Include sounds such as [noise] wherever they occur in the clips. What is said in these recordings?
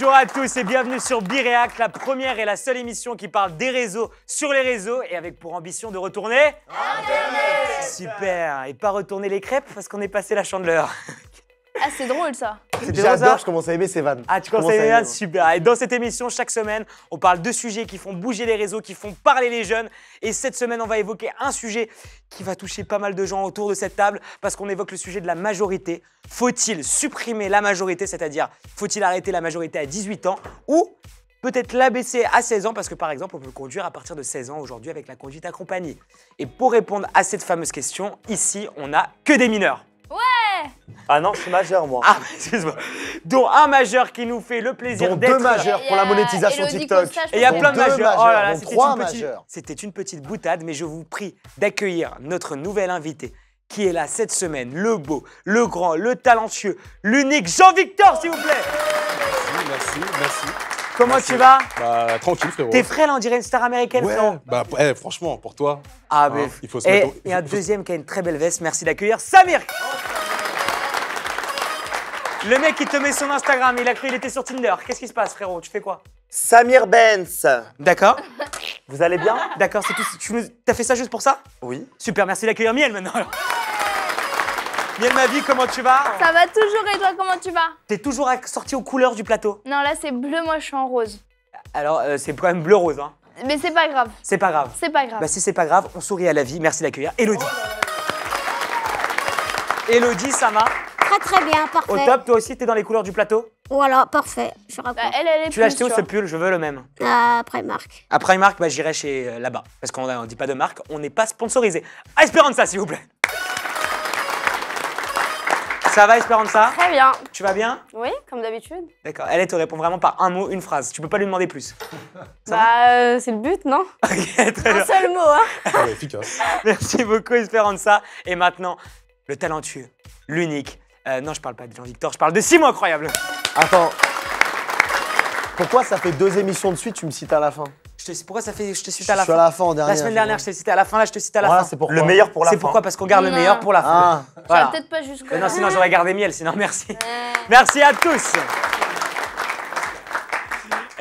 Bonjour à tous et bienvenue sur Biréac, la première et la seule émission qui parle des réseaux sur les réseaux et avec pour ambition de retourner Internet Super Et pas retourner les crêpes parce qu'on est passé la chandeleur. Ah, c'est drôle ça. J'adore, je commence à aimer ces vannes. Ah, tu commences à aimer vannes, ah, super. Et dans cette émission, chaque semaine, on parle de sujets qui font bouger les réseaux, qui font parler les jeunes. Et cette semaine, on va évoquer un sujet qui va toucher pas mal de gens autour de cette table, parce qu'on évoque le sujet de la majorité. Faut-il supprimer la majorité, c'est-à-dire faut-il arrêter la majorité à 18 ans ou peut-être l'abaisser à 16 ans, parce que par exemple, on peut conduire à partir de 16 ans aujourd'hui avec la conduite accompagnée. Et pour répondre à cette fameuse question, ici, on n'a que des mineurs. Ah non, je suis majeur, moi. Ah, [laughs] excuse-moi. Dont un majeur qui nous fait le plaisir d'être... deux majeurs pour la monétisation TikTok. Et il y a plein de majeurs. Oh là là, c'était trois une, petite- majeurs. c'était une petite boutade, mais je vous prie d'accueillir notre nouvel invité qui est là cette semaine, le beau, le grand, le talentueux, l'unique Jean-Victor, s'il vous plaît. Merci, merci. merci. Comment tu vas Bah, tranquille, frérot. T'es frêle, on dirait une star américaine, Ouais, bah, eh, franchement, pour toi. Ah, hein, mais... il faut se et mettre au- Et un deuxième qui a une très belle veste. Merci d'accueillir Samir. Le mec, qui te met son Instagram, il a cru il était sur Tinder. Qu'est-ce qui se passe, frérot Tu fais quoi Samir Benz. D'accord. Vous allez bien D'accord, c'est tout. Tu fait ça juste pour ça Oui. Super, merci d'accueillir Miel maintenant. Miel ma vie, comment tu vas Ça va toujours et toi, comment tu vas T'es toujours sorti aux couleurs du plateau Non, là c'est bleu, moi je suis en rose. Alors, euh, c'est quand même bleu-rose, hein Mais c'est pas grave. C'est pas grave. C'est pas grave. Bah si c'est pas grave, on sourit à la vie. Merci d'accueillir Elodie. Elodie, ça va Très très bien, parfait. Au top, toi aussi, t'es dans les couleurs du plateau Voilà, parfait. Je raconte. Bah, tu l'as acheté où ce pull Je veux le même. À ah, Primark. À Primark, bah, j'irai chez euh, là-bas. Parce qu'on ne dit pas de marque, on n'est pas sponsorisé. À ça, s'il vous plaît. Ça va, ça Très bien. Tu vas bien Oui, comme d'habitude. D'accord. Elle, te répond vraiment par un mot, une phrase. Tu peux pas lui demander plus. Bah, euh, c'est le but, non Un seul mot, hein. Ah [laughs] Merci beaucoup, ça. Et maintenant, le talentueux, l'unique. Euh, non, je parle pas de Jean-Victor, je parle de Simon Incroyable. Attends. Pourquoi ça fait deux émissions de suite, tu me cites à la fin je te, pourquoi ça fait je te cite à la fin Je suis à la fin La semaine dernière, je te cite à la fin, là je te cite à la fin. Le meilleur pour la fin. C'est pourquoi parce qu'on garde le meilleur pour la fin. Ah. peut-être pas jusque. Euh, non, sinon j'aurais gardé miel, sinon merci. Merci à tous.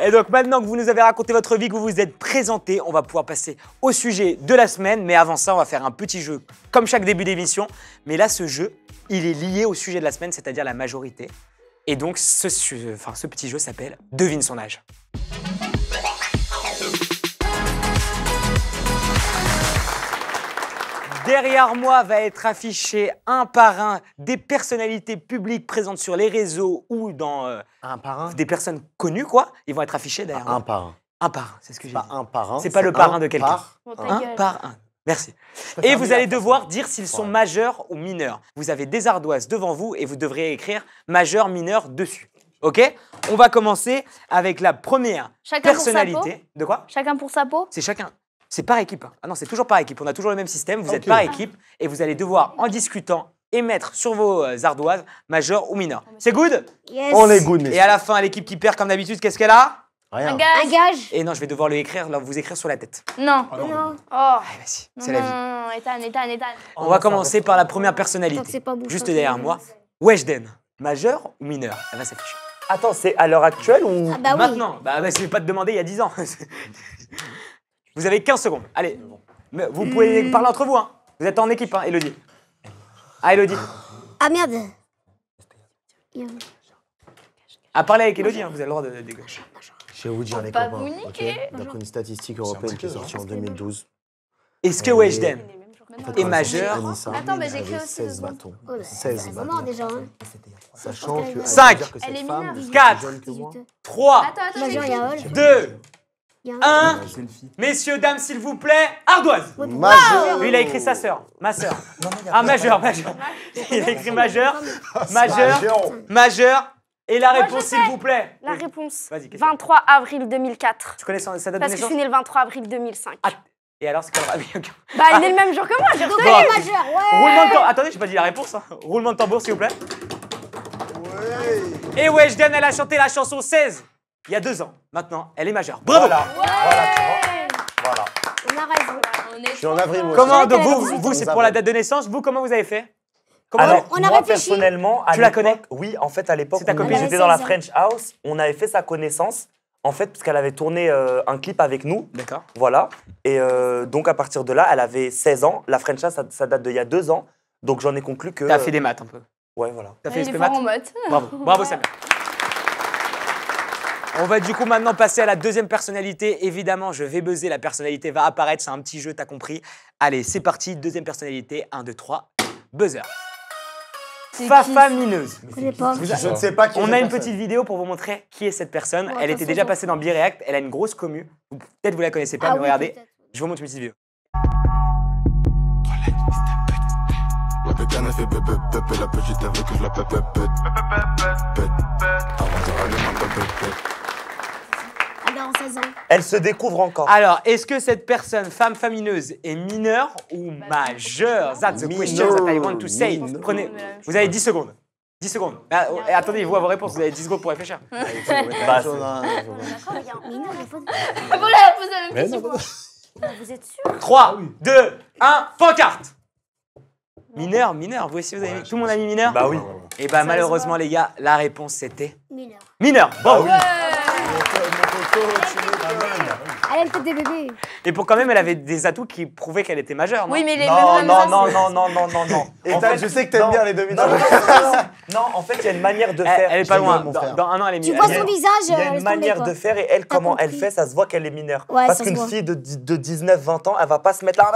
Et donc maintenant que vous nous avez raconté votre vie, que vous vous êtes présenté, on va pouvoir passer au sujet de la semaine. Mais avant ça, on va faire un petit jeu, comme chaque début d'émission. Mais là, ce jeu, il est lié au sujet de la semaine, c'est-à-dire la majorité. Et donc, ce, ce petit jeu s'appelle Devine son âge. Derrière moi va être affiché un par un des personnalités publiques présentes sur les réseaux ou dans euh, un par un des personnes connues quoi. Ils vont être affichés derrière. un par un. Un par un, c'est ce que j'ai dit. Pas un par un. C'est pas le parrain de quelqu'un. un par un. Merci. Et vous allez devoir dire s'ils sont majeurs ou mineurs. Vous avez des ardoises devant vous et vous devrez écrire majeur, mineur dessus. Ok On va commencer avec la première personnalité. de quoi Chacun pour sa peau C'est chacun. C'est par équipe. Hein. Ah non, c'est toujours par équipe. On a toujours le même système. Vous êtes par équipe et vous allez devoir, en discutant, émettre sur vos euh, ardoises majeur ou mineur. Ah, c'est good yes. On est good, Et à la fin, l'équipe qui perd, comme d'habitude, qu'est-ce qu'elle a Rien. Un gage. Et non, je vais devoir le écrire, vous écrire sur la tête. Non. Ah ah, oh, c'est la vie. Non, Ethan, Ethan, On, va commencer par la première personnalité. Juste derrière moi. Weshden, majeur ou mineur Elle va s'afficher. Attends, c'est à l'heure actuelle ou bah oui. maintenant Bah, bah je pas te demander il y a 10 ans. [laughs] Vous avez 15 secondes. Allez. vous pouvez hmm. parler entre vous. Hein. Vous êtes en équipe, hein, Elodie. Ah, Elodie. Ah merde. À parler avec Elodie, hein, vous avez le droit de dégager. Je vais vous dire, les copains. Okay. D'après une statistique européenne qui est sortie en 2012. Est-ce que Weshden est majeur Attends, mais j'ai écrit aussi 16 bâtons. 16 bâtons. déjà. Sachant que. 5, 4, 3, 2, un. Messieurs, dames, s'il vous plaît, ardoise. Majeur. Il a écrit sa sœur, ma sœur. Ah, majeur, majeur. Il a écrit majeur, ah, majeur, majeur. Et la réponse, s'il vous plaît. La réponse. 23 avril 2004. Tu connais ça date de Parce que je suis le 23 avril 2005. Ah, et alors, c'est quoi [laughs] le Bah, il est le même jour que moi, [laughs] j'ai le majeur, ouais Roulement de tambour. Attendez, j'ai pas dit la réponse. Hein. Roulement de tambour, s'il vous plaît. Ouais. Et Weshden, elle a chanté la chanson 16 il y a deux ans. Maintenant, elle est majeure. Bravo Voilà, voilà, On a raison. On est Je suis en avril, moi. Comment, vous, vous c'est pour la date de naissance, vous, comment vous avez fait Comment Alors, moi, personnellement, à Tu la connais Oui, en fait, à l'époque, j'étais dans la French House, on avait fait sa connaissance, en fait, parce qu'elle avait tourné euh, un clip avec nous, D'accord. voilà. Et euh, donc, à partir de là, elle avait 16 ans. La French House, ça, date d'il y a deux ans. Donc, j'en ai conclu que... T'as fait des maths un peu. Ouais, voilà. T'as fait des maths. en mode. Bravo, bravo on va du coup maintenant passer à la deuxième personnalité. Évidemment, je vais buzzer, la personnalité va apparaître, c'est un petit jeu, t'as compris. Allez, c'est parti, deuxième personnalité, 1, 2, 3, buzzer. Fafa Je ne sais pas qui On a une petite vidéo pour vous montrer qui est cette personne. elle était déjà passée dans Bireact, elle a une grosse commu. Peut-être vous la connaissez pas, mais regardez. Je vous montre une petite vidéo. Elle se découvre encore. Alors, est-ce que cette personne, femme famineuse, est mineure ou bah, majeure That's the question that I want to say. Prenez, vous avez 10 secondes. 10 secondes. Bah, oh, attendez, vous, à vos réponses, vous avez 10 secondes pour réfléchir. question. Vous êtes sûr 3, 2, 1, pancarte Mineur, mineur, vous aussi vous avez ouais, Tout le monde a mis mineur Bah oui. Et eh bah ben, malheureusement les gars, la réponse c'était Mineur. Mineur, Bah, oui. Elle fait des bébés. Et pour quand même, elle avait des atouts qui prouvaient qu'elle était majeure. Non oui, mais les non, non, non, non, non, non, non, non. Et je sais que t'aimes bien les dominantes. [laughs] Non, en fait, il y a une manière de faire. Elle est pas loin. Dans un an, elle est mineure. Tu vois son visage. Il y a une euh, manière de faire et elle, comment elle fait, ça se voit qu'elle est mineure. Parce qu'une fille de 19-20 ans, elle va pas se mettre là.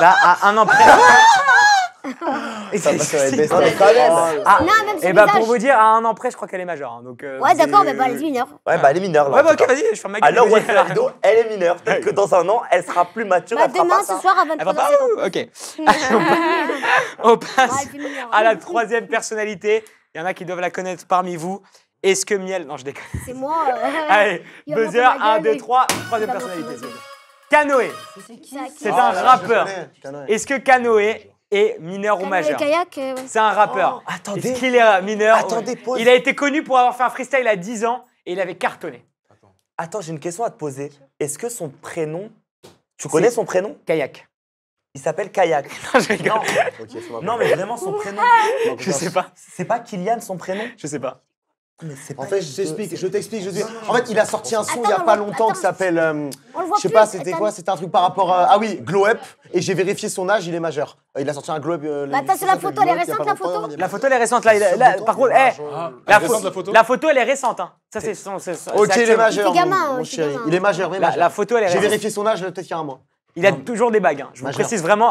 Bah, à un an près. [laughs] ça va quand même. Ah, ah, même et bah pour vous dire, à un an près, je crois qu'elle est majeure. Hein, donc, euh, Ouais, d'accord, mais bah, elle est mineure. Ouais, bah elle est mineure Ouais, bah ok, vas-y, je ferme ma gueule. Alors, vas [laughs] elle est mineure. Peut-être que dans un an, elle sera plus mature. Bah, demain, ce soir, à 23h. va pas Ok. [laughs] On passe hein. à la troisième personnalité. Il y en a qui doivent la connaître parmi vous. Est-ce que Miel. Non, je déconne. C'est moi. Euh, [laughs] Allez, plusieurs buzzer, 1, 2, 3. Troisième personnalité. Canoé. Canoë, C'est c'est ah, un rappeur. Est-ce que Canoë, et mineur ou majeur. Euh, C'est un rappeur. Oh, Est-ce qu'il est euh, mineur Il a été connu pour avoir fait un freestyle à 10 ans et il avait cartonné. Attends, j'ai une question à te poser. Est-ce que son prénom. Tu connais son prénom Kayak. Il s'appelle Kayak. [laughs] non, mais vraiment son prénom. [laughs] je sais pas. C'est pas Kylian son prénom Je sais pas. En fait, je t'explique, je t'explique, je En fait, il a sorti un son il y a pas longtemps qui s'appelle, euh, je sais pas, c'était quoi, c'était un truc par rapport à, euh, ah oui, Glow Up. Et j'ai vérifié son âge, il est majeur. Il a sorti un Glow Up. Euh, bah, la photo, elle est récente la photo. La photo elle est récente par contre, eh, ah, la photo, elle est récente. Hein. Ça c'est son, Ok, il est majeur. il est majeur. La photo elle est récente. J'ai vérifié son âge peut-être il y a un mois. Il a toujours des bagues. Hein. Je vous précise vraiment.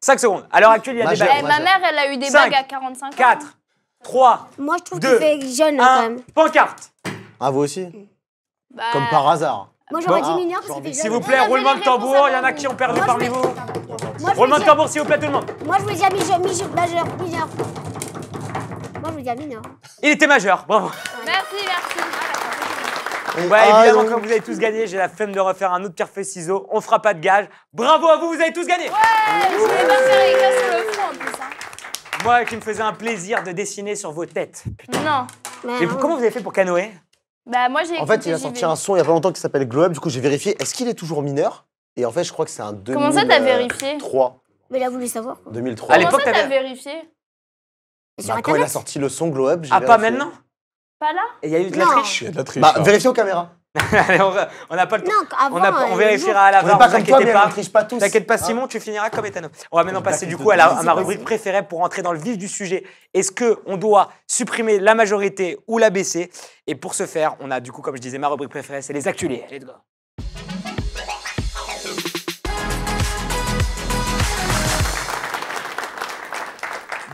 5 secondes. À l'heure actuelle, il y a des bagues. Eh, ma mère, elle a eu des bagues à 45 ans. 4. 3, Moi, je trouve qu'il 2, fait jeune, hein, quand même. pancarte Ah, vous aussi bah, Comme par hasard. Moi, j'aurais dit ah, mignon mineur parce qu'il fait S'il vous plaît, roulement de tambour, il y en a qui ont perdu parmi vous. Roulement de tambour, s'il vous plaît, tout le monde. moi, je voulais dire mi mignon, majeur, mignon. Moi, je voulais dire mignon. Il était majeur, bravo. Merci, merci. Bon Ouais, ah, évidemment, comme vous avez tous gagné, j'ai la flemme de refaire un autre pierre feuille On fera pas de gage. Bravo à vous, vous avez tous gagné. Ouais, je voulais pas faire les gars sur le fond en plus. Hein. Moi qui me faisais un plaisir de dessiner sur vos têtes. Putain. Non. Mais comment vous avez fait pour canoë Bah moi j'ai. En fait, il a sorti un son il y a pas longtemps qui s'appelle Glow Up. Du coup, j'ai vérifié. Est-ce qu'il est toujours mineur Et en fait, je crois que c'est un 2003. Comment ça t'as vérifié 3. Mais là, vous voulez savoir. Quoi. 2003. À l'époque, t'as vérifié bah, Quand il a sorti le son Glow Up, j'ai. Ah pas maintenant Pas là Et il y a eu de la triche. de la triche. Bah, vérifiez aux caméras. [laughs] on n'a pas le temps. on, euh, vérifiera à la ne T'inquiète pas, pas, ah. T'inquiète pas, Simon, tu finiras comme Ethanot. On va maintenant passer du coup à, ma rubrique préférée pour entrer dans le vif du sujet. Est-ce qu'on doit supprimer la majorité ou la baisser Et pour ce faire, on a du coup, comme je disais, ma rubrique préférée, c'est les Actuliers. Let's go.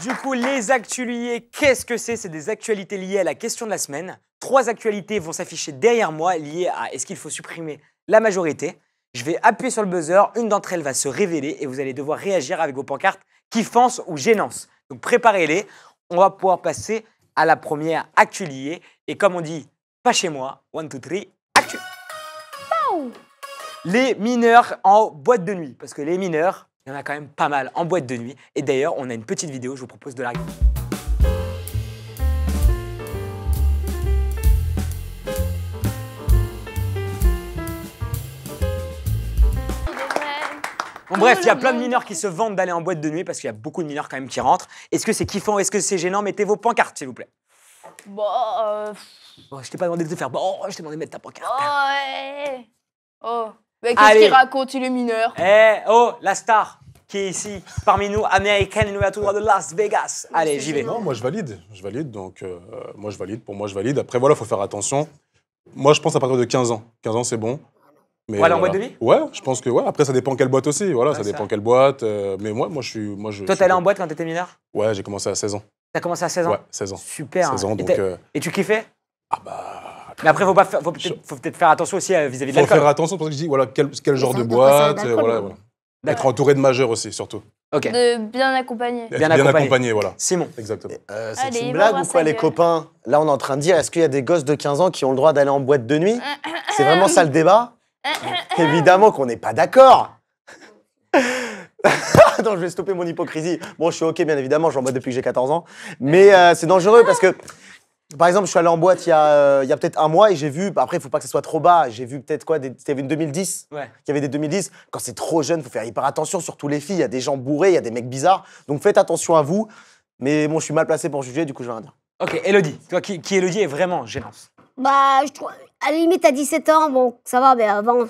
Du coup, les actuliers, qu'est-ce que c'est C'est des actualités liées à la question de la semaine. Trois actualités vont s'afficher derrière moi liées à est-ce qu'il faut supprimer la majorité. Je vais appuyer sur le buzzer, une d'entre elles va se révéler et vous allez devoir réagir avec vos pancartes qui foncent ou gênance. Donc préparez-les, on va pouvoir passer à la première actualité. Et comme on dit, pas chez moi, 1, 2, 3, actu les mineurs en boîte de nuit. Parce que les mineurs, il y en a quand même pas mal en boîte de nuit. Et d'ailleurs, on a une petite vidéo, je vous propose de la regarder. bref, il y a plein de mineurs qui se vantent d'aller en boîte de nuit parce qu'il y a beaucoup de mineurs quand même qui rentrent. Est-ce que c'est kiffant Est-ce que c'est gênant Mettez vos pancartes, s'il vous plaît. Bon, bah, euh, oh, je t'ai pas demandé de te faire. Bon, oh, je t'ai demandé de mettre ta pancarte. Oh, oh. Mais qu'est-ce qu'il raconte Il est mineur. Eh, oh, la star qui est ici parmi nous, américaine et nous à tout droit de Las Vegas. Allez, j'y vais. Non, moi je valide. Je valide, donc euh, moi je valide. Pour moi, je valide. Après, voilà, faut faire attention. Moi, je pense à partir de 15 ans. 15 ans, c'est bon. Mais voilà, en boîte de nuit Ouais, je pense que ouais. Après, ça dépend quelle boîte aussi. Voilà, ah, ça dépend quelle boîte. Euh, mais moi, moi, je suis. Moi, Toi, t'es en boîte quand t'étais mineur Ouais, j'ai commencé à 16 ans. T'as commencé à 16 ans Ouais, 16 ans. Super. Euh, et, tu kiffais Ah bah. Mais après, faut, pas faut peut-être faire attention aussi euh, vis-à-vis de l'alcool. Faut faire attention, parce que je dis, voilà, quel, genre de boîte. voilà, voilà. D'être entouré de majeurs aussi, surtout. Ok. De bien accompagner Bien, accompagner voilà. Simon. Exactement. c'est une blague ou quoi, les copains Là, on est en train de dire, est-ce qu'il y a des gosses de 15 ans qui ont le droit d'aller en boîte de nuit C'est vraiment ça le débat [laughs] Évidemment qu'on n'est pas d'accord. [laughs] Attends, je vais stopper mon hypocrisie. Bon, je suis OK, bien évidemment, j'en bois depuis que j'ai 14 ans. Mais euh, c'est dangereux parce que, par exemple, je suis allé en boîte il y a, euh, a peut-être un mois et j'ai vu, après, il faut pas que ce soit trop bas, j'ai vu peut-être quoi, c'était une 2010. Ouais. Il y avait des 2010. Quand c'est trop jeune, faut faire hyper attention, surtout les filles. Il y a des gens bourrés, il y a des mecs bizarres. Donc faites attention à vous. Mais bon, je suis mal placé pour juger, du coup, je vais rien dire. Ok, Elodie, toi qui, qui Elodie est vraiment gênante Bah, je trouve à la limite, à 17 ans, bon, ça va, mais avant,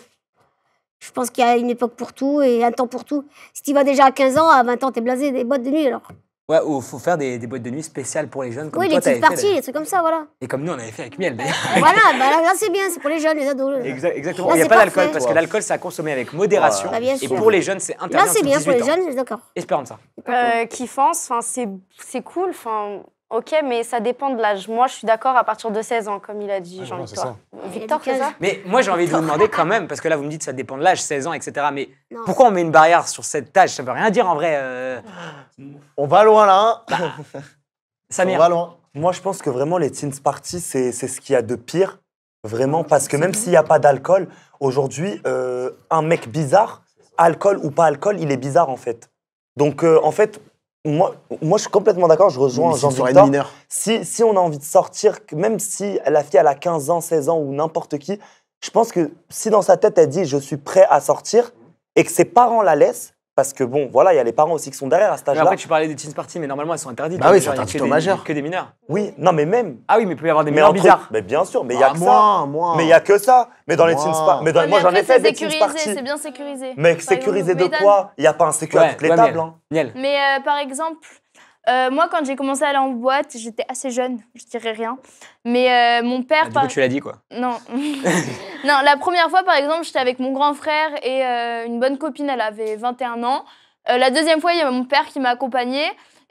je pense qu'il y a une époque pour tout et un temps pour tout. Si tu vas déjà à 15 ans, à 20 ans, t'es blasé des boîtes de nuit alors. Ouais, ou faut faire des, boîtes de nuit spéciales pour les jeunes comme Oui, les petites parties, les trucs comme ça, voilà. Et comme nous, on avait fait avec miel d'ailleurs. Ah, voilà, bah là, c'est bien, c'est pour les jeunes, les ados. exactement, il n'y a pas d'alcool parce que l'alcool, c'est à consommer avec modération. Bah, et pour les jeunes, c'est interdit. Là, c'est bien pour les jeunes, d'accord. Espérons ça. Euh, kiffance, c'est cool. Enfin, Ok, mais ça dépend de l'âge. Moi, je suis d'accord à partir de 16 ans, comme il a dit Jean-Victor. Victor, c'est ça Mais moi, j'ai envie de vous demander quand même, parce que là, vous me dites que ça dépend de l'âge, 16 ans, etc. Mais pourquoi on met une barrière sur cette âge Ça veut rien dire en vrai. Euh. On va loin là. Hein. Bah, [laughs] Samir. On va loin. Moi, je pense que vraiment, les teens party, c'est c'est ce qu'il y a de pire. Vraiment, parce que même s'il n'y a pas d'alcool, aujourd'hui, euh, un mec bizarre, alcool ou pas alcool, il est bizarre en fait. Donc, euh, en fait, moi, je suis complètement d'accord, je rejoins Jean-Victor. Si, on a envie de sortir, même si la fille a 15 ans, 16 ans ou n'importe qui, je pense que si dans sa tête elle dit je suis prêt à sortir et que ses parents la laissent, parce que bon, voilà, il y a les parents aussi qui sont derrière à cet âge-là. Après, tu parlais des teens parties, mais normalement, elles sont interdites. Bah hein, oui, c'est interdit aux majeurs. Que des mineurs. Oui, non, mais même. Ah oui, mais il peut y avoir des mais mineurs bizarres. Mais bien sûr, mais il n'y y a ah, que ça. ça. Moi. Mais il y a que ça. Mais dans les teens parties. Mais, moi, j'en ai fait des teens parties. C'est bien sécurisé. Mais sécurisé de quoi Il n'y a pas un sécu à toutes les tables. Hein. Mais euh, par exemple, euh, moi, quand j'ai commencé à aller en boîte, j'étais assez jeune, je dirais rien. Mais euh, mon père. Ah, tu l'as dit quoi Non. [laughs] [laughs] non, la première fois, par exemple, j'étais avec mon grand frère et euh, une bonne copine, elle avait 21 ans. la deuxième fois, il y avait mon père qui m'a accompagnée.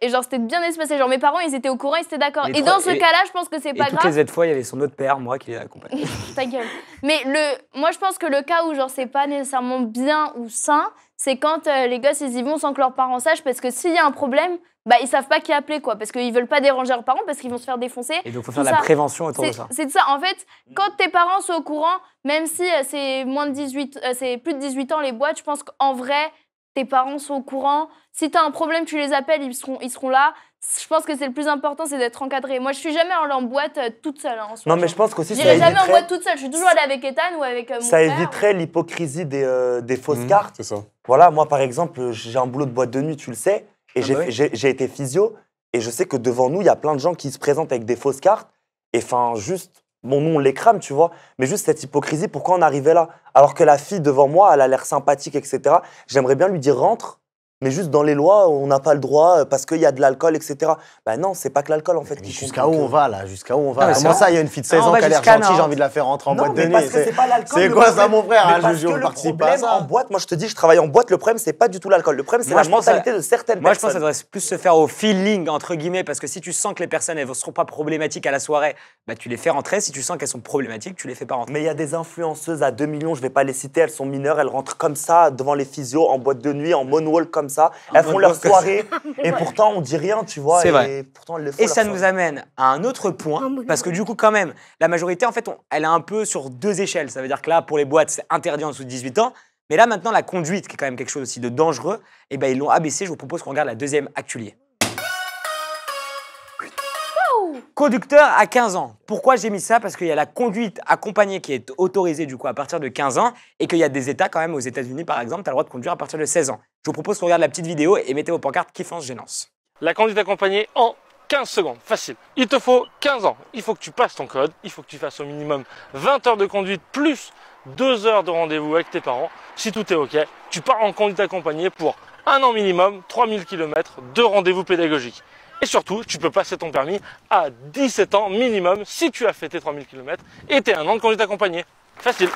Et genre, c'était bien espacé. Genre, mes parents, ils étaient au courant, ils étaient d'accord. Et, dans ce cas-là, je pense que c'est pas grave. Toutes les autres fois, il y avait son autre père, moi, qui accompagné [laughs] Ta gueule. Mais le, moi, je pense que le cas où, genre, c'est pas nécessairement bien ou sain, c'est quand euh, les gosses, ils y vont sans que leurs parents sachent, parce que s'il y a un problème, bah, ils savent pas qui appeler, quoi, parce qu'ils veulent pas déranger leurs parents, parce qu'ils vont se faire défoncer. Et donc, faut faire la prévention autour de ça. C'est ça. En fait, mm. quand tes parents sont au courant, même si euh, c'est moins de 18, euh, c'est plus de 18 ans les boîtes, je pense qu'en vrai, tes parents sont au courant. Si tu as un problème, tu les appelles, ils seront, ils seront là. Je pense que c'est le plus important, c'est d'être encadré. Moi, je suis jamais allée en boîte euh, toute seule. Hein, non, mais je pense qu'aussi, ça jamais en boîte toute seule. Je suis toujours allée avec Ethan ou avec euh, mon ça éviterait l'hypocrisie des, euh, fausses mmh, cartes. C'est ça. Voilà, moi, par exemple, j'ai un boulot de boîte de nuit, tu le sais, et ah bah j'ai j'ai été physio, et je sais que devant nous, il y a plein de gens qui se présentent avec des fausses cartes, et enfin, juste, Bon, nous, on les crame, tu vois. Mais juste cette hypocrisie, pourquoi on arrivait là Alors que la fille devant moi, elle a l'air sympathique, etc. J'aimerais bien lui dire rentre mais juste dans les lois, on n'a pas le droit euh, parce qu'il y a de l'alcool, etc. Ben bah non, c'est pas que l'alcool en fait Jusqu'à où on euh, va là Jusqu'à où on va Moi ça, il y a une fille de 16 ans qui a l'air gentille, j'ai envie de la faire rentrer en boîte de nuit C'est quoi ça, mon frère ah, participe pas En boîte, moi je te dis, je travaille en boîte, le problème c'est pas du tout l'alcool. Le problème c'est la mentalité de certaines personnes. Moi je pense que ça devrait plus se faire au feeling, entre guillemets, parce que si tu sens que les personnes elles ne seront pas problématiques à la soirée, bah, tu les fais rentrer. Si tu sens qu'elles sont problématiques, tu les fais pas rentrer. Mais il y a des influenceuses à 2 millions, je vais pas les citer, elles sont mineures, elles rentrent comme ça devant les physios en boîte de nuit, en comme ah, elles font leur soirée [laughs] et pourtant on dit rien, tu vois. Et pourtant Et ça nous amène à un autre point parce que du coup quand même, la majorité en fait, elle est un peu sur deux échelles. Ça veut dire que là pour les boîtes c'est interdit en dessous de 18 ans. Mais là maintenant la conduite qui est quand même quelque chose aussi de dangereux, et eh ben ils l'ont abaissé. Je vous propose qu'on regarde la deuxième actulier. Conducteur à 15 ans. Pourquoi j'ai mis ça Parce qu'il y a la conduite accompagnée qui est autorisée du coup à partir de 15 ans et qu'il y a des États quand même, aux États-Unis par exemple, tu as le droit de conduire à partir de 16 ans. Je vous propose qu'on regarde la petite vidéo et mettez vos pancartes qui font gênance. La conduite accompagnée en 15 secondes, facile. Il te faut 15 ans. Il faut que tu passes ton code, il faut que tu fasses au minimum 20 heures de conduite plus 2 heures de rendez-vous avec tes parents. Si tout est OK, tu pars en conduite accompagnée pour un an minimum, 3000 km de rendez-vous pédagogique. Et surtout, tu peux passer ton permis à 17 ans minimum si tu as fait tes 3000 km et t'es un an de conduite accompagné. Facile.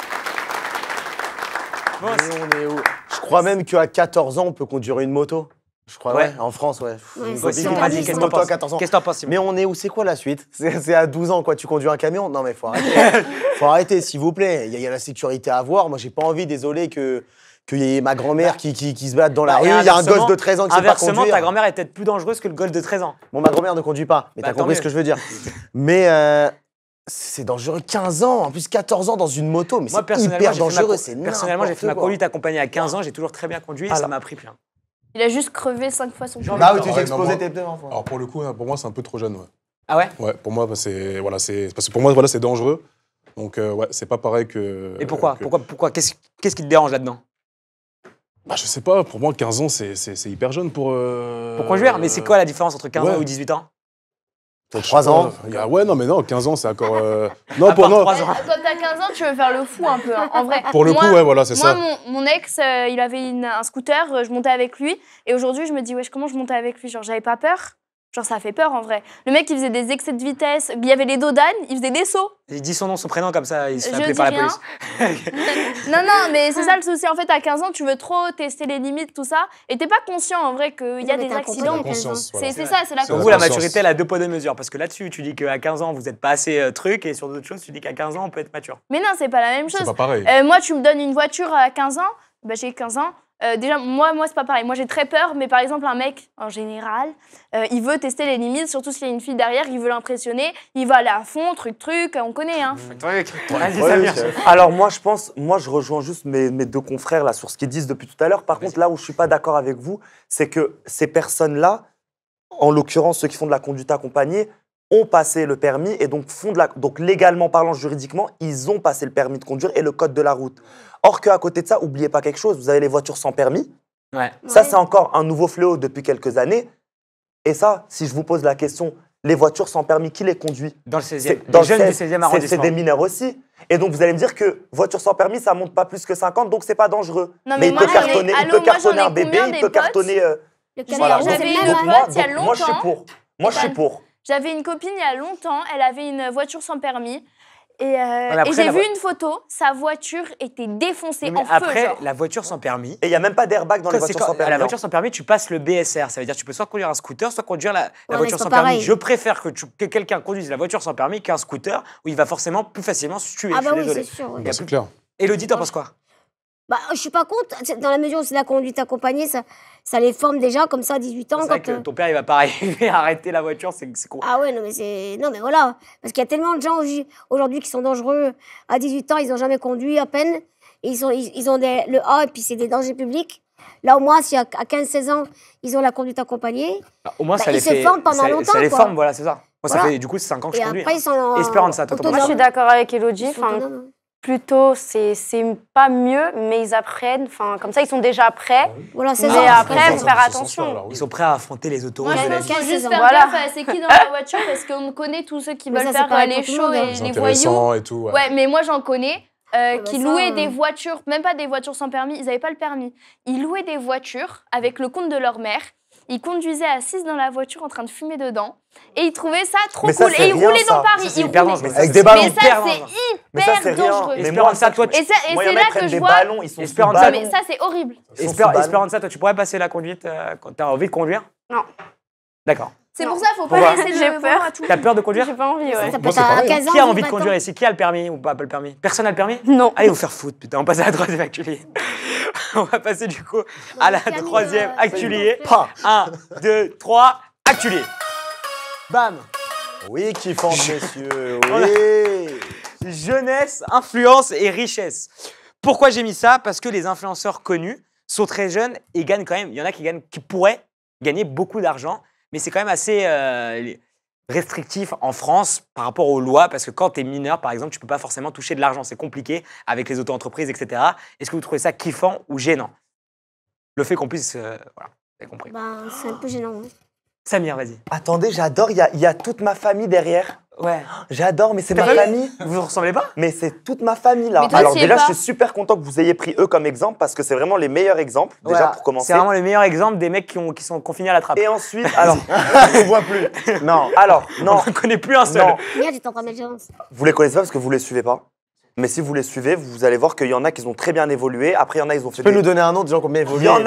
Mais on est où Je crois même qu'à 14 ans, on peut conduire une moto. Je crois, ouais. En France, ouais. Qu'est-ce que t'en Mais on est où C'est quoi la suite C'est à 12 ans, quoi. Tu conduis un camion Non, mais faut arrêter. faut arrêter, s'il vous plaît. Il y, y, a la sécurité à avoir. Moi, j'ai pas envie, désolé, que qu'il y ait ma grand-mère bah, qui, qui, se batte dans la bah, rue, il y a un gosse de 13 ans qui sait pas conduire. ta grand-mère est peut-être plus dangereuse que le gosse de 13 ans. Bon, ma grand-mère ne conduit pas, mais tu bah, t'as compris ce que je veux dire. [laughs] mais euh, c'est dangereux, 15 ans, en plus 14 ans dans une moto, mais c'est hyper dangereux, Personnellement, j'ai fait ma conduite accompagnée à 15 ans, j'ai toujours très bien conduit ça m'a pris plein. Il a juste crevé 5 fois son Genre, Bah oui, tu as explosé tes pneus, Alors pour le coup, hein, pour moi, c'est un peu trop jeune, Ah ouais Ouais, pour moi, c'est voilà, parce que pour moi, voilà, c'est dangereux. Donc euh, ouais, c'est pas pareil que. Et pourquoi Pourquoi, pourquoi Qu'est-ce qui te dérange là-dedans bah, je sais pas, pour moi, 15 ans, c'est hyper jeune pour. Euh... Pour conduire, mais c'est quoi la différence entre 15 ans ou 18 ans T'as 3 ans Ouais, non, mais non, 15 ans, c'est encore. Euh, [laughs] non, pour moi eh, Quand t'as 15 ans, tu veux faire le fou un peu, hein, en vrai. Pour le coup, ouais, voilà, c'est ça. Moi, mon, ex, euh, il avait un scooter, euh, je montais avec lui. Et aujourd'hui, je me dis, wesh, comment je montais avec lui Genre, j'avais pas peur. Genre, ça fait peur en vrai. Le mec, il faisait des excès de vitesse, il y avait les dos d'âne, il faisait des sauts. Il dit son nom, son prénom, comme ça, il se fait appeler par la police. [laughs] non, non, mais c'est [laughs] ça le souci. En fait, à 15 ans, tu veux trop tester les limites, tout ça. Et t'es pas conscient en vrai qu'il y a des accidents. C'est ça, c'est la conscience. Pour vous, la maturité, elle a deux poids, deux mesures. Parce que là-dessus, tu dis qu'à 15 ans, vous êtes pas assez euh, truc. Et sur d'autres choses, tu dis qu'à 15 ans, on peut être mature. Mais non, c'est pas la même chose. pareil. Euh, moi, tu me donnes une voiture à 15 ans, bah, j'ai 15 ans. Euh, déjà, moi, moi c'est pas pareil. Moi, j'ai très peur, mais par exemple, un mec, en général, euh, il veut tester les limites, surtout s'il y a une fille derrière, il veut l'impressionner, il va aller à fond, truc, truc, on connaît, hein. Mmh. Alors, moi, je pense, moi, je rejoins juste mes, mes, deux confrères là sur ce qu'ils disent depuis tout à l'heure. Par contre, là où je suis pas d'accord avec vous, c'est que ces personnes-là, en l'occurrence ceux qui font de la conduite accompagnée, ont passé le permis et donc font de la... Donc légalement parlant, juridiquement, ils ont passé le permis de conduire et le code de la route. Or qu'à côté de ça, oubliez pas quelque chose, vous avez les voitures sans permis. Ça, c'est encore un nouveau fléau depuis quelques années. Et ça, si je vous pose la question, les voitures sans permis, qui les conduit Dans le 16e, les jeunes 16e arrondissement. C'est des mineurs aussi. Et donc, vous allez me dire que voiture sans permis, ça monte pas plus que 50, donc c'est pas dangereux. mais, il peut cartonner, il peut cartonner un bébé, il peut cartonner... Euh, voilà. J'avais il y a longtemps. Moi, je suis pour. Moi, je suis pour. J'avais une copine il y a longtemps, elle avait une voiture sans permis. Et, euh, j'ai vu une photo, sa voiture était défoncée en après, feu. Après, la voiture sans permis. Et il n'y a même pas d'airbag dans la voiture sans permis. La hein. voiture sans permis, tu passes le BSR. Ça veut dire que tu peux soit conduire un scooter, soit conduire la, voiture sans permis. Je préfère que, quelqu'un conduise la voiture sans permis qu'un scooter où il va forcément plus facilement se tuer. Ah, bah oui, c'est sûr. Oui. Bah, plus... clair. Elodie, t'en penses quoi bah, je suis pas contre, dans la mesure où c'est la conduite accompagnée, ça, ça les forme déjà comme ça à 18 ans. C'est vrai que euh, ton père, il va pas [laughs] arrêter la voiture, c'est con. Ah ouais, non mais c'est. Non mais voilà, parce qu'il y a tellement de gens aujourd'hui qui sont dangereux. À 18 ans, ils n'ont jamais conduit à peine. ils, sont, ils, ont le A et puis c'est des dangers publics. Là, au moins, si à 15-16 ans, ils ont la conduite accompagnée, ah, au moins, bah, ça ils les se forment pendant longtemps. Ça les forme, voilà, c'est ça. Moi, ça fait du coup 5 ans que je conduis. Après, ils hein. sont en... Espérant de ça. Moi, je suis d'accord avec Elodie plutôt, c'est pas mieux, mais ils apprennent. Enfin, comme ça, ils sont déjà prêts. Voilà, mais ça, après, faire attention. Ils sont prêts à affronter les autoroutes. je juste faire c'est qui dans la voiture, parce qu'on connaît tous ceux qui veulent faire euh, les shows et les voyous. Et ouais. mais moi, j'en connais. Euh, qui bah, louaient hein. des voitures, même pas des voitures sans permis, ils n'avaient pas le permis. Ils louaient des voitures avec le compte de leur mère. Ils conduisaient assis dans la voiture en train de fumer dedans. Et ils trouvaient ça trop cool. et ils roulaient dans Paris. hyper roulaient. Mais avec des ballons. ça, c'est hyper dangereux. Mais ça, toi, tu... Et, et c'est là que je vois. Ballons, ils sont mais ça, c'est horrible. ça, toi, tu pourrais passer la conduite euh, quand t'as envie de conduire Non. D'accord. C'est pour ça, faut pas laisser J'ai peur à tout. T'as peur de conduire J'ai pas envie, ouais. Ça peut être Qui a envie de conduire ici Qui a le permis ou pas, le permis Personne n'a le permis Non. Allez vous faire foutre, putain, on passe à la troisième actuelle. [laughs] on va passer du coup à la troisième actulier. 1, 2, 3, actulier. Bam Oui, kiffant, messieurs, [laughs] oui Jeunesse, influence et richesse. Pourquoi j'ai mis ça Parce que les influenceurs connus sont très jeunes et gagnent quand même, il y en a qui, gagnent, qui pourraient gagner beaucoup d'argent, mais c'est quand même assez euh, restrictif en France par rapport aux lois, parce que quand tu es mineur, par exemple, tu ne peux pas forcément toucher de l'argent, c'est compliqué avec les auto-entreprises, etc. Est-ce que vous trouvez ça kiffant ou gênant Le fait qu'on puisse... Euh, voilà, vous avez compris. Ben, c'est un peu gênant. Hein. Samir, vas-y. Attendez, j'adore, il y a, toute ma famille derrière. Ouais. J'adore, mais c'est ma famille. Vous vous ressemblez pas Mais c'est toute ma famille là. Alors déjà, je suis super content que vous ayez pris eux comme exemple parce que c'est vraiment les meilleurs exemples déjà pour commencer. C'est vraiment les meilleurs exemples des mecs qui, ont, qui sont confinés à la trappe. Et ensuite, alors, [laughs] on voit plus. Non, alors, non, On ne connaît plus un seul. non. Merde, Vous les connaissez pas parce que vous les suivez pas. Mais si vous les suivez, vous allez voir qu'il y en a qui ont très bien évolué. Après, il y en a, qui ont fait. Tu peux nous donner un nom de gens qui ont bien évolué Il y en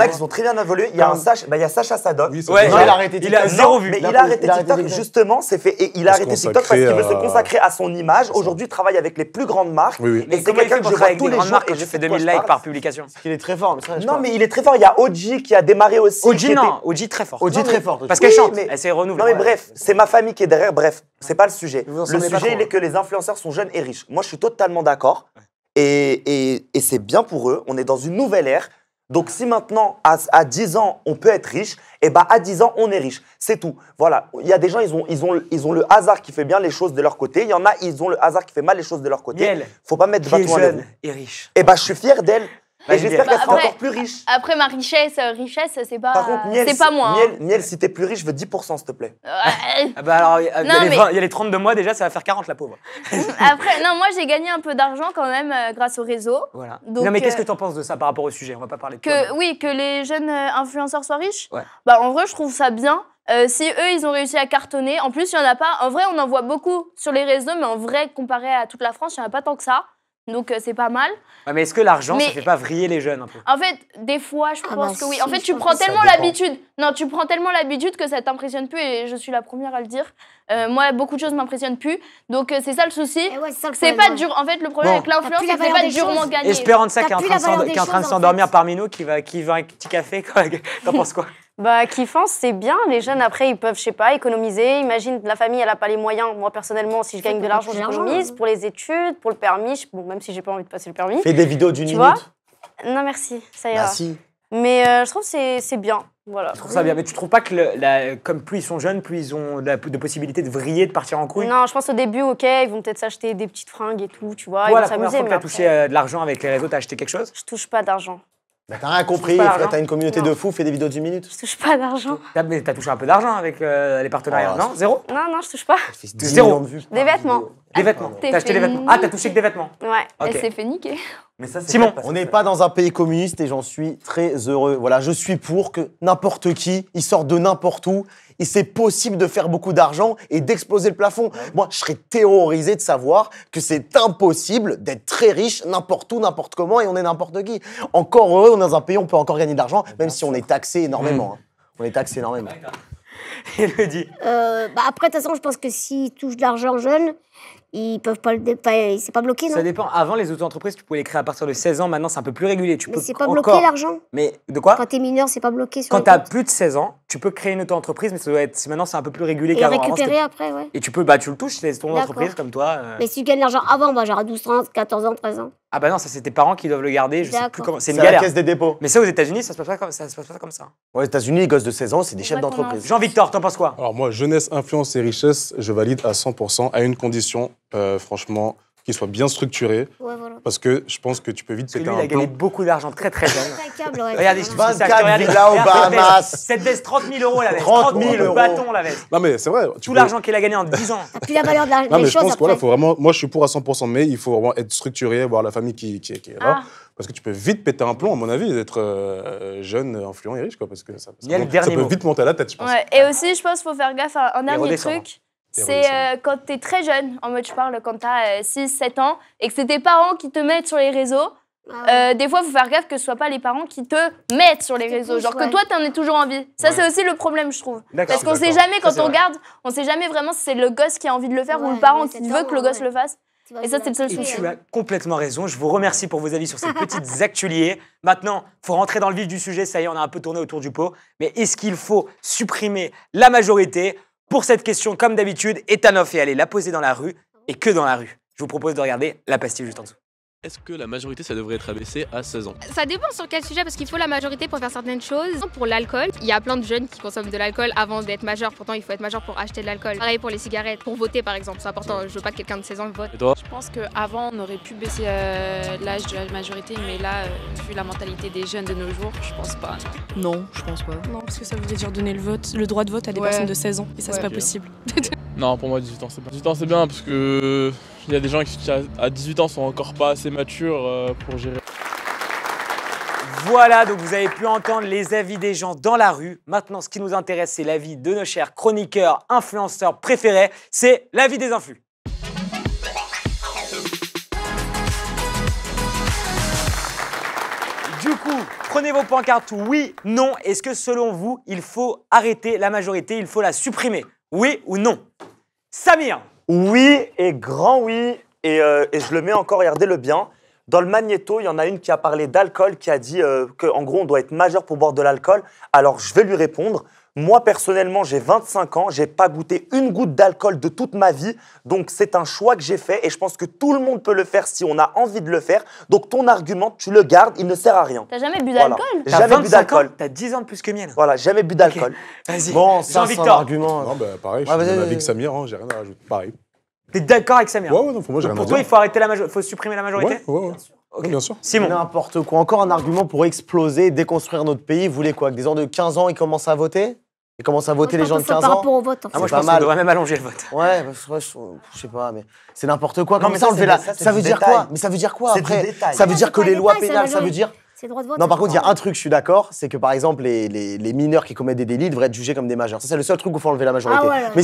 a, qui ont très bien évolué. Il y a Sacha, bah, il y a Sacha Sadok. Oui, il a arrêté TikTok. Il a zéro vue. Mais il a arrêté TikTok, justement, c'est fait. Et il a arrêté TikTok parce qu'il veut se consacrer à son image. Aujourd'hui, il travaille avec les plus grandes marques. Et c'est quelqu'un que je vois tous les marques Et je fais 2000 likes par publication. Il est très fort. Non, mais il est très fort. Il y a OG qui a démarré aussi. OG, non. OG très fort. OG très fort. Parce qu'elle chante. Elle s'est renouvelée. Non, mais bref, c'est ma famille qui est derrière. Bref, c'est pas le sujet. Le sujet, il hein. que les influenceurs sont jeunes et riches. Moi, je suis totalement d'accord. Et, et, et c'est bien pour eux. On est dans une nouvelle ère. Donc si maintenant, à, 10 ans, on peut être riche, et eh bien, à 10 ans, on est riche. C'est tout. Voilà. Il y a des gens, ils ont, ils, ont, ils ont le hasard qui fait bien les choses de leur côté. Il y en a, ils ont le hasard qui fait mal les choses de leur côté. ne Faut pas mettre de bâton à et riche. Et eh ben je suis fier d'elle. Bah, j'espère bah, après, encore plus riche. Après ma richesse, euh, richesse, c'est pas. pas moi. Miel, hein. si t'es plus riche, je veux 10%, s'il te plaît. il y a les 32 mois déjà, ça va faire 40, la pauvre. [laughs] après, non, moi j'ai gagné un peu d'argent quand même euh, grâce au réseau. Voilà. non, mais qu'est-ce euh, que t'en penses de ça par rapport au sujet On va pas parler que, Oui, que les jeunes influenceurs soient riches. Bah en vrai, je trouve ça bien. si eux, ils ont réussi à cartonner, en plus, il y en a pas. En vrai, on en voit beaucoup sur les réseaux, mais en vrai, comparé à toute la France, il n'y en a pas tant que ça. Donc euh, c'est pas mal. mais est-ce que l'argent, ça fait pas vriller les jeunes un peu En fait, des fois, je ah pense ben que oui. En fait, tu prends tellement l'habitude. Non, tu prends tellement l'habitude que ça t'impressionne plus et je suis la première à le dire. Euh, moi, beaucoup de choses m'impressionnent plus. Donc euh, c'est ça le souci. Eh c'est pas dur. En fait, le problème avec l'influence, c'est pas durement gagné. ça qui est en train de s'endormir parmi nous, qui va, un petit café, T'en penses quoi bah, kiffant, c'est bien. Les jeunes, après, ils peuvent, je sais pas, économiser. Imagine, la famille, elle n'a pas les moyens. Moi, personnellement, si je gagne de l'argent, j'économise hein. pour les études, pour le permis. Bon, même si j'ai pas envie de passer le permis. Fais des vidéos d'une minute. non, merci. Ça ira. Merci. Bah, mais euh, je trouve que c'est bien. Voilà. Je trouve ça bien. Mais tu trouves pas que, comme plus ils sont jeunes, plus ils ont de, possibilités de vriller, de partir en couille Non, je pense au début, ok, ils vont peut-être s'acheter des petites fringues et tout, tu vois. ils vont s'amuser. tu as touché euh, de l'argent avec les réseaux, as acheté quelque chose Je touche pas d'argent. Bah, t'as rien compris, t'as une communauté de fous, fais des vidéos d'une minute. Je touche pas d'argent. T'as, touché un peu d'argent avec euh, les partenariats, oh, non Zéro Non, non, je touche pas. Zéro. des vêtements. Des vêtements. T'as acheté des vêtements. Ah, t'as touché que des vêtements. Ouais, elle s'est fait Mais Simon, on n'est pas dans un pays communiste et j'en suis très heureux. Voilà, je suis pour que n'importe qui, il sort de n'importe où, et c'est possible de faire beaucoup d'argent et d'exploser le plafond. Moi, je serais terrorisé de savoir que c'est impossible d'être très riche n'importe où, n'importe comment et on est n'importe qui. Encore heureux, on est dans un pays où on peut encore gagner de l'argent, même si mm. hein. on est taxé énormément. On est taxé énormément. Il euh, bah Après, de toute façon, je pense que s'il touche de l'argent jeune, ils peuvent pas le c'est pas bloqué non Ça dépend. Avant les auto-entreprises, tu pouvais les créer à partir de 16 ans, maintenant c'est un peu plus régulé, tu mais c'est pas bloqué l'argent. Mais de quoi Quand t'es mineur, c'est pas bloqué Quand t'as plus de 16 ans, tu peux créer une auto-entreprise mais ça doit être maintenant c'est un peu plus régulé qu'avant. Et récupérer après ouais. Et tu peux bah tu le touches, c'est ton entreprise comme toi. Euh. Mais si tu gagnes l'argent avant, bah genre à 12 ans, 14 ans, 13 ans. Ah bah non, ça c'est tes parents qui doivent le garder, je sais plus comment. C'est une galère. la caisse des dépôts. Mais ça aux États-Unis, ça se passe pas comme ça. Se pas comme ça. Aux États-Unis, les gosses de 16 ans, c'est des chefs d'entreprise. Jean-Victor, t'en penses quoi Alors moi, jeunesse, influence et richesse, je valide à 100%, à une condition, euh, franchement, qu'il soit bien structuré. Parce que je pense que tu peux vite péter lui, un Il a gagné beaucoup d'argent très très jeune. Regardez, je 24 villas au Bahamas. Cette veste, 30 000 euros la veste. 30 000 euros. bâton la veste. Non mais c'est vrai. Tout l'argent qu'il a gagné en 10 ans. Puis la valeur de la Non mais je pense que faut vraiment. Moi je suis pour à 100%, mais il faut vraiment être structuré, voir la famille qui, qui, qui est là. Ah. Parce que tu peux vite péter un plomb, à mon avis, d'être euh, jeune, influent et riche, quoi, parce que ça, ça, ça peut vite monter à la tête, je pense. Ouais, et aussi, je pense qu'il faut faire gaffe à un dernier truc c'est euh, quand tu es très jeune, en mode je parle quand tu as 6-7 ans, et que c'est tes parents qui te mettent sur les réseaux. Ah euh, des fois, il faut faire gaffe que ce soit pas les parents qui te mettent sur les réseaux. genre que toi, tu en es toujours envie. Ça, c'est aussi le problème, je trouve. Parce qu'on sait jamais, quand on regarde, on sait jamais vraiment si c'est le gosse qui a envie de le faire ou le parent qui veut que le gosse le fasse. Et ça, c'est le seul souci. Tu euh, as complètement raison. Je vous remercie pour vos avis sur ces [laughs] petites actuliers. Maintenant, faut rentrer dans le vif du sujet. Ça y est, on a un peu tourné autour du pot. Mais est-ce qu'il faut supprimer la majorité pour cette question, comme d'habitude, Etanoff est allé la poser dans la rue et que dans la rue. Je vous propose de regarder la pastille juste en dessous. Est-ce que la majorité, ça devrait être abaissé à 16 ans Ça dépend sur quel sujet, parce qu'il faut la majorité pour faire certaines choses. Pour l'alcool, il y a plein de jeunes qui consomment de l'alcool avant d'être majeur. Pourtant, il faut être majeur pour acheter de l'alcool. Pareil pour les cigarettes, pour voter par exemple, c'est important. Je veux pas que quelqu'un de 16 ans vote. Je pense qu'avant, on aurait pu baisser euh, l'âge de la majorité, mais là, euh, vu la mentalité des jeunes de nos jours, je pense pas. Non, je pense pas. Non, parce que ça voudrait dire donner le vote, le droit de vote à des personnes de 16 ans, et ça, c'est pas possible. [laughs] [laughs] non, pour moi, 18 ans, c'est bien. 18 ans, c'est bien, parce que. Il y a des gens qui à 18 ans sont encore pas assez matures euh, pour gérer. Voilà, donc vous avez pu entendre les avis des gens dans la rue. Maintenant, ce qui nous intéresse, c'est l'avis de nos chers chroniqueurs, influenceurs préférés. C'est l'avis des influx. Du coup, prenez vos pancartes oui, non. Est-ce que selon vous, il faut arrêter la majorité, il faut la supprimer Oui ou non Samir oui et grand oui, euh, et, je le mets encore, regardez le bien. Dans le magnéto, il y en a une qui a parlé d'alcool, qui a dit euh, que qu'en gros, on doit être majeur pour boire de l'alcool. Alors, je vais lui répondre. Moi, personnellement, j'ai 25 ans, j'ai pas goûté une goutte d'alcool de toute ma vie. Donc, c'est un choix que j'ai fait et je pense que tout le monde peut le faire si on a envie de le faire. Donc, ton argument, tu le gardes, il ne sert à rien. T'as jamais bu d'alcool voilà. Jamais bu d'alcool. T'as 10 ans de plus que Miel. Voilà, jamais bu d'alcool. Vas-y, bon, Jean-Victor. argument. Euh, non, bah, pareil, je suis ma que Samir, hein, j'ai rien à rajouter. Pareil. T'es d'accord avec Samir Ouais, ouais, non, pour moi, j'ai Pour toi, il faut, arrêter la faut supprimer la majorité ouais, ouais, Bien sûr. Simon. N'importe quoi. Encore un argument pour exploser, déconstruire notre pays. Vous voulez quoi Que des gens de 15 ans, ils commencent à voter et commencent à voter les gens de 15 ans. Par rapport au vote, en ah, fait. moi, je pas pense mal. Ah, devrait même allonger le vote. Ouais, je, sais pas, mais c'est n'importe quoi. ça, veut dire quoi Mais ça veut dire quoi après Ça veut dire que les lois pénales, ça veut dire. C'est le droit De vote, non, par contre, il y a un truc, je suis d'accord, c'est que par exemple, les, mineurs qui commettent des délits devraient être jugés comme des majeurs. Ça, c'est le seul truc où il faut enlever la majorité. Ah ouais, Mais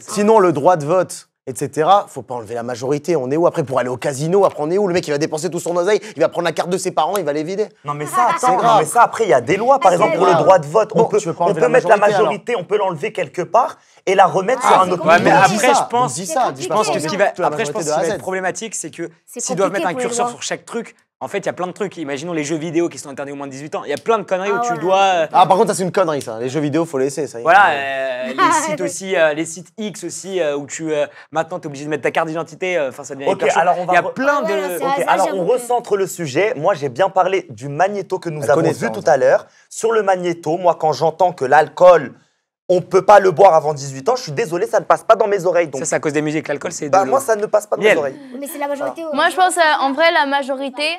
sinon, le droit de vote etc. Faut pas enlever la majorité. On est où après pour aller au casino Après on est où Le mec il va dépenser tout son oseille, il va prendre la carte de ses parents, il va les vider. Non mais ça, attends, grave. mais ça après il y a des lois. Par exemple pour le droit de vote, on peut, on peut mettre la majorité, on peut l'enlever quelque part et la remettre ah, sur un autre ouais, mais après je pense, je pense que ce qui va, après je pense que ce qui va être problématique, c'est que s'ils doivent mettre un curseur sur chaque truc, en fait, il y a plein de trucs. Imaginons les jeux vidéo qui sont interdits au moins de 18 ans. Il y a plein de conneries où ah tu dois. Euh, ah, par contre, ça, c'est une connerie, ça. Les jeux vidéo, faut laisser, ça y est. Voilà, euh, [laughs] les sites aussi, euh, les sites X aussi, où tu. maintenant, es obligé de mettre ta carte d'identité. Enfin, ça devient. Ok, alors on va. Il y a plein ah de. alors on recentre le sujet. Moi, j'ai bien parlé du magnéto que nous avons vu tout à l'heure. Sur le magnéto, moi, quand j'entends que l'alcool on ne peut pas le boire avant 18 ans. Je suis désolé, ça ne passe pas dans mes oreilles. Donc... Ça, c'est à cause des musiques. L'alcool, c'est. Bah, moi, ça ne passe pas dans mes oreilles. Mais c'est la majorité. Moi, je pense, euh, en vrai, la majorité,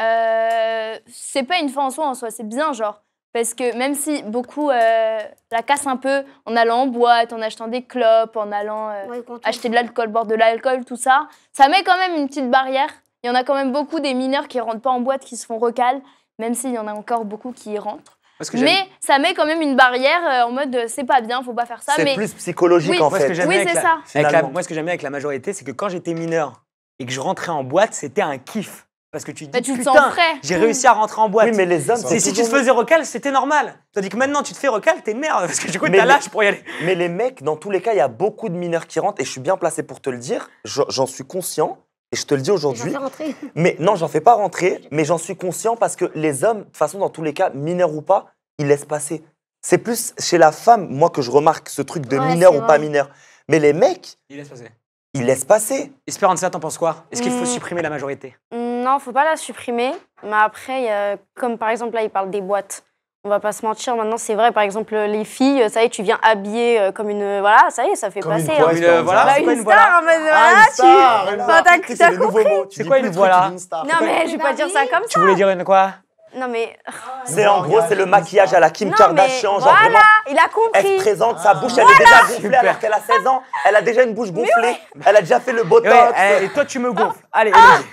euh, c'est pas une fin en soi en soi. C'est bien, genre. Parce que même si beaucoup euh, la cassent un peu en allant en boîte, en achetant des clopes, en allant euh, acheter de l'alcool, boire de l'alcool, tout ça, ça met quand même une petite barrière. Il y en a quand même beaucoup des mineurs qui rentrent pas en boîte, qui se font recal, même s'il y en a encore beaucoup qui y rentrent mais ça met quand même une barrière euh, en mode euh, c'est pas bien, faut pas faire ça. C'est plus psychologique en fait. oui, c'est ça. moi, ce que bien avec la majorité, c'est que quand j'étais mineur et que je rentrais en boîte, c'était un kiff. Parce que tu bah, dis, putain, j'ai réussi à rentrer en boîte. Oui, mais les hommes. C'est si tu te faisais recal, c'était normal. Tandis que maintenant, tu te fais recal, t'es merde. [laughs] Parce que du coup, t'as l'âge pour y aller. Mais les mecs, dans tous les cas, il y a beaucoup de mineurs qui rentrent. Et je suis bien placé pour te le dire. J'en suis conscient. Et je te le dis aujourd'hui. [laughs] Mais non, j'en fais pas rentrer, mais j'en suis conscient parce que les hommes, de toute façon, dans tous les cas, mineurs ou pas, ils laissent passer. C'est plus chez la femme, moi, que je remarque ce truc de mineur ou pas mineur. Mais les mecs. Ils laissent passer. Ils laissent passer. ça, t'en penses quoi Est-ce qu'il faut hmm. supprimer la majorité Non, faut pas la supprimer. Mais après, comme par exemple, là, il parle des boîtes. On va pas se mentir, maintenant c'est vrai, par exemple, les filles, ça y est, tu viens habillée euh, comme une. Euh, voilà, ça y est, ça fait passer. Hein. Une, quoi, euh, une, voilà, bah, c'est une, une star, voilà. Ah, une star, [laughs] tu. Enfin, t'as compris. C'est quoi une voilà Non, mais je vais pas dire ça comme ça. Tu voulais dire une quoi non mais. C'est en gros, c'est le maquillage à la Kim Kardashian. Genre voilà, il a compris. Elle se présente, sa bouche, elle est déjà gonflée alors qu'elle a 16 ans. Elle a déjà une bouche gonflée. Elle a déjà fait le botox. temps. et eh, toi, tu me gonfles. Allez, allez.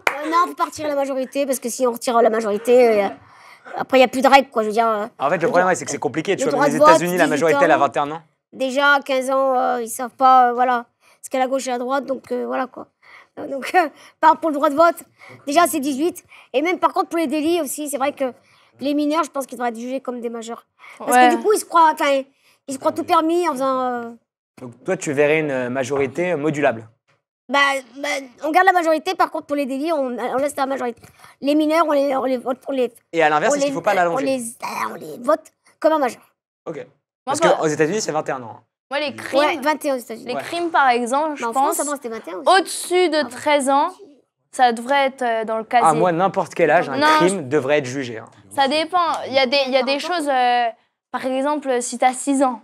Ah non, on peut partir la majorité parce que si on retire la majorité. Après, il n'y a plus de règles, quoi. Je veux dire. Euh, en fait, le problème, c'est que c'est compliqué. Tu vois, les États-Unis, la majorité, elle a 21 ans. Déjà, 15 ans, euh, ils savent pas, euh, voilà, ce qu'est la gauche et la droite, donc voilà, quoi. Donc, [laughs] par pour le droit de vote, déjà, c'est 18. Et même, par contre, pour les délits aussi, c'est vrai que les mineurs, je pense qu'ils devraient être jugés comme des majeurs. Parce que du coup, ils se croient, ils se croient tout permis en faisant. Donc, toi, tu verrais une majorité modulable bah, bah, on garde la majorité, par contre, pour les délits, on, laisse la majorité. Les mineurs, on les, vote. pour les, Et à l'inverse, il ne faut pas l'allonger. On les, vote comme un majeur. Ok. Parce qu'aux États-Unis, c'est 21 ans. Hein. Moi, les mmh. crimes, 21 aux États-Unis. Les crimes, par exemple, je pense, au-dessus de 13 ans, ça devrait être euh, dans le casier. Ah, moi, n'importe quel âge, un crime devrait être jugé. Hein. Ça dépend. Il y a des, il y a des choses. Euh, par exemple, si tu as 6 ans,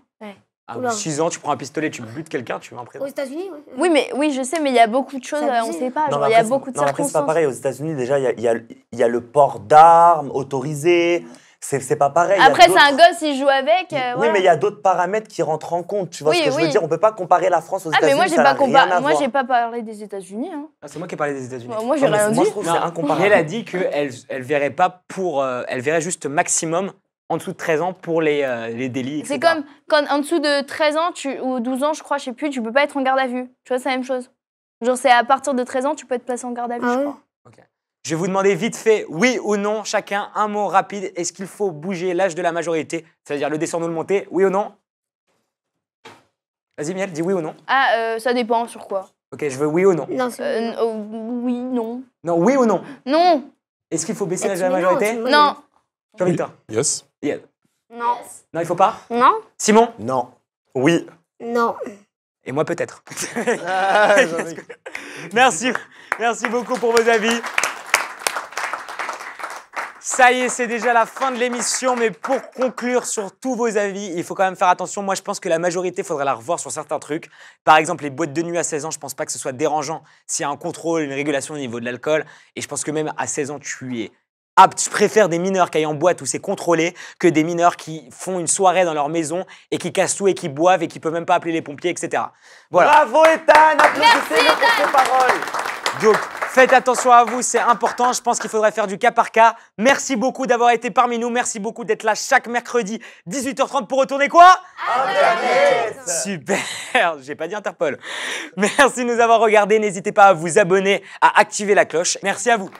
à ah, 6 ans, tu prends un pistolet, tu butes quelqu'un, tu vas un prison. Aux États-Unis, oui. Oui, mais oui, je sais, mais il y a beaucoup de choses, euh, on ne sait pas. il y a beaucoup de non, circonstances. c'est pas pareil. Aux États-Unis, déjà, il y, a, le port d'armes autorisé. C'est pas pareil. Après, c'est un gosse, il joue avec. Euh, oui, mais il y a d'autres paramètres qui rentrent en compte. Tu vois ce que je veux dire On ne peut pas comparer la France aux États-Unis. Ah, mais moi, j'ai pas, pas parlé des États-Unis. Hein. Ah, c'est moi qui ai parlé des États-Unis. Moi, je n'ai rien dit. Moi, je trouve c'est incomparable. Elle a dit qu'elle elle verrait pas pour. Euh, elle verrait juste maximum en dessous de 13 ans pour les, euh, délits. C'est comme quand en dessous de 13 ans tu, ou 12 ans, je crois, je sais plus, tu peux pas être en garde à vue. Tu vois, c'est la même chose. Genre, c'est à partir de 13 ans, tu peux être placé en garde à vue, ah je crois. Je vais vous demander vite fait, oui ou non, chacun un mot rapide. Est-ce qu'il faut bouger l'âge de la majorité, c'est-à-dire le descendre ou le monter, oui ou non Vas-y, Miel, dis oui ou non. Ah, euh, ça dépend sur quoi. Ok, je veux oui ou non. Non, euh, oh, oui, non. Non, oui ou non Non. Est-ce qu'il faut baisser eh, l'âge de la majorité Non. jean Yes. Non. Non, il faut pas Non. Simon Non. Oui. Non. Et moi peut-être. [laughs] Ah, [laughs] merci. Merci beaucoup pour vos avis. Ça y est, c'est déjà la fin de l'émission, mais pour conclure sur tous vos avis, il faut quand même faire attention. Moi, je pense que la majorité, il faudrait la revoir sur certains trucs. Par exemple, les boîtes de nuit à 16 ans, je pense pas que ce soit dérangeant s'il y a un contrôle, une régulation au niveau de l'alcool. Et je pense que même à 16 ans, tu es ah, tu préfères des mineurs qui aillent en boîte où c'est contrôlé que des mineurs qui font une soirée dans leur maison et qui cassent tout et qui boivent et qui peuvent même pas appeler les pompiers, etc. Voilà. Bravo Ethan, applaudissez-le pour ses paroles. faites attention à vous, c'est important. Je pense qu'il faudrait faire du cas par cas. Merci beaucoup d'avoir été parmi nous. Merci beaucoup d'être là chaque mercredi 18h30 pour retourner quoi Internet Super [laughs] J'ai pas dit Interpol. Merci de nous avoir regardés. N'hésitez pas à vous abonner, à activer la cloche. Merci à vous.